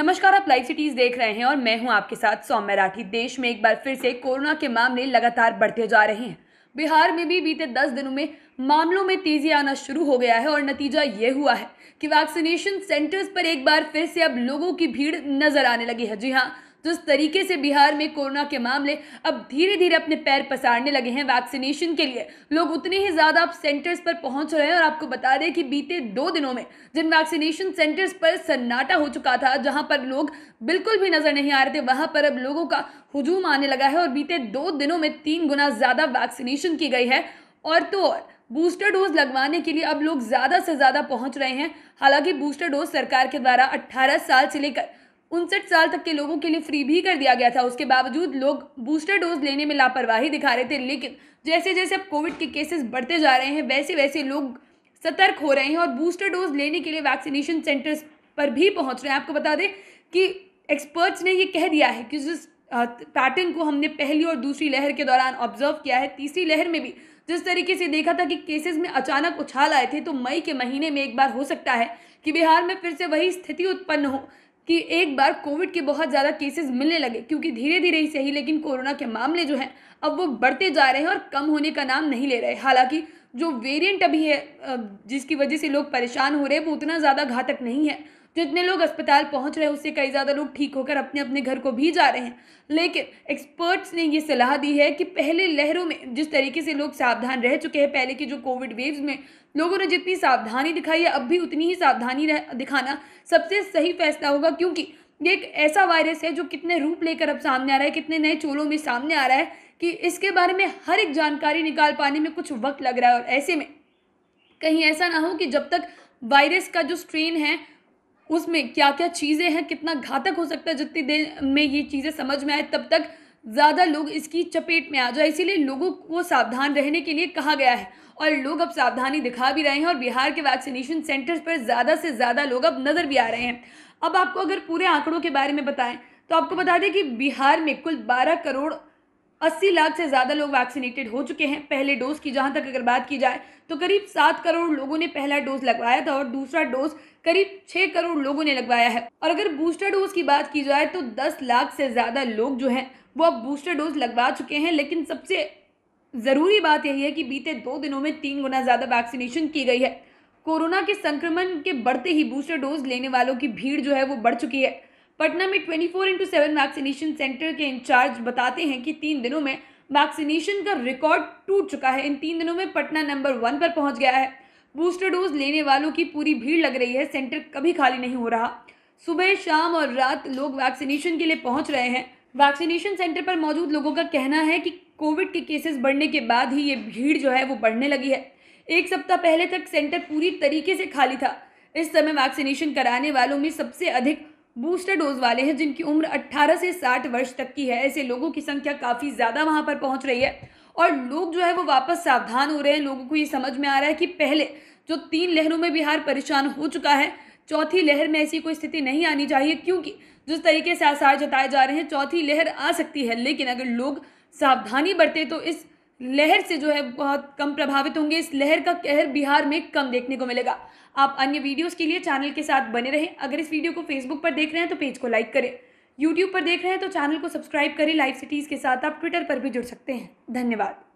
नमस्कार आप live cities देख रहे हैं और मैं हूं आपके साथ सौम्य राठी देश में एक बार फिर से कोरोना के मामले लगातार बढ़ते जा रहे हैं बिहार में भी बीते दस दिनों में मामलों में तेजी आना शुरू हो गया है और नतीजा ये हुआ है कि वैक्सीनेशन सेंटर्स पर एक बार फिर से अब लोगों की भीड़ नजर आने लगी है जी हाँ तो इस तरीके से बिहार में कोरोना के मामले अब धीरे धीरे अपने पैर पसारने लगे हैं वैक्सीनेशन के लिए लोग उतने ही ज़्यादा अब सेंटर्स पर पहुंच रहे हैं और आपको बता दें कि बीते दो दिनों में जिन वैक्सीनेशन सेंटर्स पर सन्नाटा हो चुका था जहां पर लोग बिल्कुल भी नज़र नहीं आ रहे थे वहां पर अब लोगों का हजूम आने लगा है और बीते दो दिनों में तीन गुना ज़्यादा वैक्सीनेशन की गई है और तो और बूस्टर डोज लगवाने के लिए अब लोग ज़्यादा से ज़्यादा पहुंच रहे हैं हालांकि बूस्टर डोज सरकार के द्वारा 18 साल से लेकर उनसठ साल तक के लोगों के लिए फ्री भी कर दिया गया था उसके बावजूद लोग बूस्टर डोज लेने में लापरवाही दिखा रहे थे लेकिन जैसे जैसे अब कोविड के केसेस बढ़ते जा रहे हैं वैसे वैसे लोग सतर्क हो रहे हैं और बूस्टर डोज लेने के लिए वैक्सीनेशन सेंटर्स पर भी पहुंच रहे हैं आपको बता दें कि एक्सपर्ट्स ने ये कह दिया है कि जिस पैटर्न को हमने पहली और दूसरी लहर के दौरान ऑब्जर्व किया है तीसरी लहर में भी जिस तरीके से देखा था कि केसेस में अचानक उछाल आए थे तो मई के महीने में एक बार हो सकता है कि बिहार में फिर से वही स्थिति उत्पन्न हो कि एक बार कोविड के बहुत ज़्यादा केसेस मिलने लगे क्योंकि धीरे धीरे ही सही लेकिन कोरोना के मामले जो हैं अब वो बढ़ते जा रहे हैं और कम होने का नाम नहीं ले रहे हालांकि जो वेरिएंट अभी है जिसकी वजह से लोग परेशान हो रहे हैं वो उतना ज़्यादा घातक नहीं है जितने लोग अस्पताल पहुंच रहे हैं उससे कई ज़्यादा लोग ठीक होकर अपने अपने घर को भी जा रहे हैं लेकिन एक्सपर्ट्स ने ये सलाह दी है कि पहले लहरों में जिस तरीके से लोग सावधान रह चुके हैं पहले के जो कोविड वेव्स में लोगों ने जितनी सावधानी दिखाई है अब भी उतनी ही सावधानी दिखाना सबसे सही फैसला होगा क्योंकि ये एक ऐसा वायरस है जो कितने रूप लेकर अब सामने आ रहा है कितने नए चोलों में सामने आ रहा है कि इसके बारे में हर एक जानकारी निकाल पाने में कुछ वक्त लग रहा है और ऐसे में कहीं ऐसा ना हो कि जब तक वायरस का जो स्ट्रेन है उसमें क्या क्या चीज़ें हैं कितना घातक हो सकता है जितनी देर में ये चीज़ें समझ में आए तब तक ज़्यादा लोग इसकी चपेट में आ जाए इसीलिए लोगों को सावधान रहने के लिए कहा गया है और लोग अब सावधानी दिखा भी रहे हैं और बिहार के वैक्सीनेशन सेंटर्स पर ज़्यादा से ज़्यादा लोग अब नज़र भी आ रहे हैं अब आपको अगर पूरे आंकड़ों के बारे में बताएं तो आपको बता दें कि बिहार में कुल 12 करोड़ अस्सी लाख से ज़्यादा लोग वैक्सीनेटेड हो चुके हैं पहले डोज की जहाँ तक अगर बात की जाए तो करीब सात करोड़ लोगों ने पहला डोज लगवाया था और दूसरा डोज करीब छः करोड़ लोगों ने लगवाया है और अगर बूस्टर डोज की बात की जाए तो दस लाख से ज़्यादा लोग जो हैं वो अब बूस्टर डोज लगवा चुके हैं लेकिन सबसे ज़रूरी बात यही है कि बीते दो दिनों में तीन गुना ज़्यादा वैक्सीनेशन की गई है कोरोना के संक्रमण के बढ़ते ही बूस्टर डोज लेने वालों की भीड़ जो है वो बढ़ चुकी है पटना में twenty four into seven vaccination centre के इंचार्ज बताते हैं कि तीन दिनों में वैक्सीनेशन का रिकॉर्ड टूट चुका है इन तीन दिनों में पटना नंबर वन पर पहुंच गया है बूस्टर डोज लेने वालों की पूरी भीड़ लग रही है सेंटर कभी खाली नहीं हो रहा सुबह शाम और रात लोग वैक्सीनेशन के लिए पहुंच रहे हैं वैक्सीनेशन सेंटर पर मौजूद लोगों का कहना है कि कोविड के केसेस बढ़ने के बाद ही ये भीड़ जो है वो बढ़ने लगी है एक सप्ताह पहले तक सेंटर पूरी तरीके से खाली था इस समय वैक्सीनेशन कराने वालों में सबसे अधिक बूस्टर डोज वाले हैं जिनकी उम्र 18 से 60 वर्ष तक की है ऐसे लोगों की संख्या काफ़ी ज़्यादा वहाँ पर पहुँच रही है और लोग जो है वो वापस सावधान हो रहे हैं लोगों को ये समझ में आ रहा है कि पहले जो तीन लहरों में बिहार परेशान हो चुका है चौथी लहर में ऐसी कोई स्थिति नहीं आनी चाहिए क्योंकि जिस तरीके से आसार जताए जा रहे हैं चौथी लहर आ सकती है लेकिन अगर लोग सावधानी बरते तो इस लहर से जो है बहुत कम प्रभावित होंगे इस लहर का कहर बिहार में कम देखने को मिलेगा आप अन्य वीडियोस के लिए चैनल के साथ बने रहें अगर इस वीडियो को फेसबुक पर देख रहे हैं तो पेज को लाइक करें यूट्यूब पर देख रहे हैं तो चैनल को सब्सक्राइब करें लाइव सिटीज़ के साथ आप ट्विटर पर भी जुड़ सकते हैं धन्यवाद